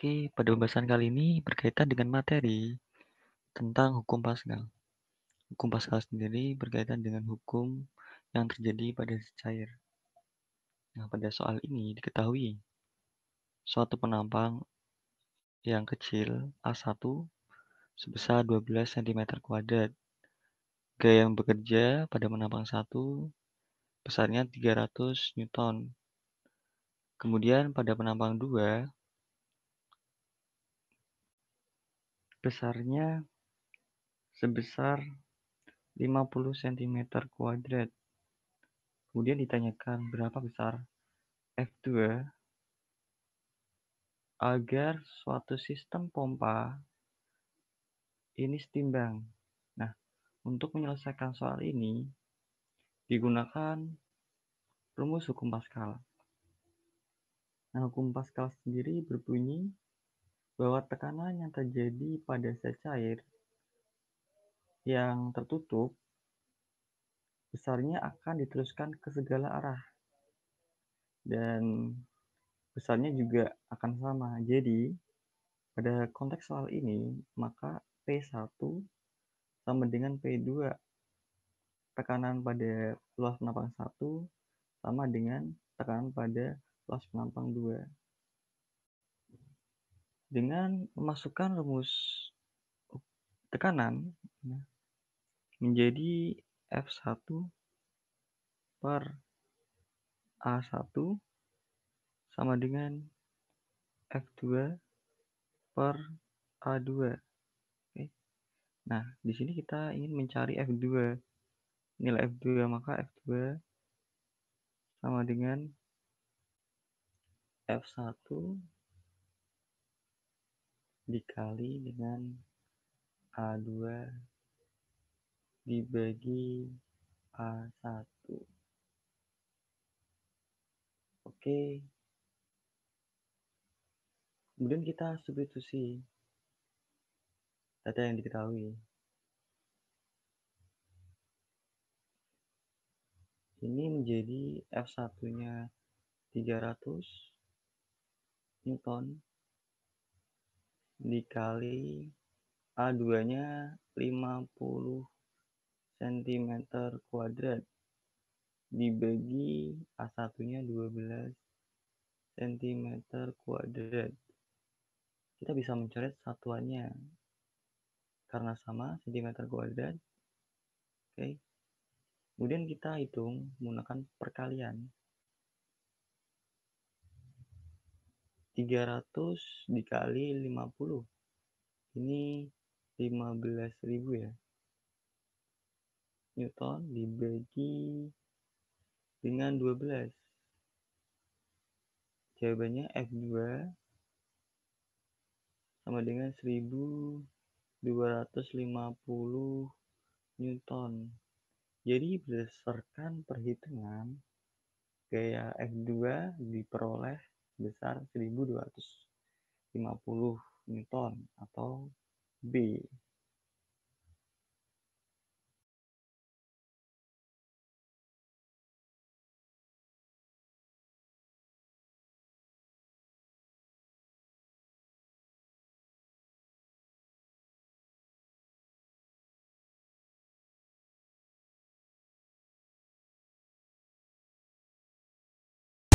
Oke, pada pembahasan kali ini berkaitan dengan materi tentang hukum Pascal. Hukum Pascal sendiri berkaitan dengan hukum yang terjadi pada cair. Nah, pada soal ini diketahui suatu penampang yang kecil A1 sebesar 12 cm kuadrat. Gaya yang bekerja pada penampang 1 besarnya 300 Newton. Kemudian pada penampang 2 besarnya sebesar 50 cm kuadrat. Kemudian ditanyakan berapa besar F2 agar suatu sistem pompa ini setimbang. Nah, untuk menyelesaikan soal ini digunakan rumus hukum Pascal. Nah, hukum Pascal sendiri berbunyi bahwa tekanan yang terjadi pada sel cair yang tertutup besarnya akan diteruskan ke segala arah dan besarnya juga akan sama. Jadi pada konteks soal ini maka P1 sama dengan P2 tekanan pada luas penampang 1 sama dengan tekanan pada luas penampang 2 dengan memasukkan rumus tekanan ya, menjadi F1 per A1 sama dengan F2 per A2. Oke. Nah, di sini kita ingin mencari F2. Nilai F2 maka F2 sama dengan F1 dikali dengan A2 dibagi A1. Oke. Kemudian kita substitusi data yang diketahui. Ini menjadi F1-nya 300 Newton dikali A2-nya 50 cm kuadrat dibagi A1-nya 12 cm kuadrat. Kita bisa mencoret satuannya karena sama cm kuadrat. Oke. Kemudian kita hitung menggunakan perkalian. 300 dikali 50. Ini 15.000 ya. Newton dibagi dengan 12. Jawabannya F2 sama dengan 1250 Newton. Jadi berdasarkan perhitungan, gaya F2 diperoleh sebesar 1250 Newton atau B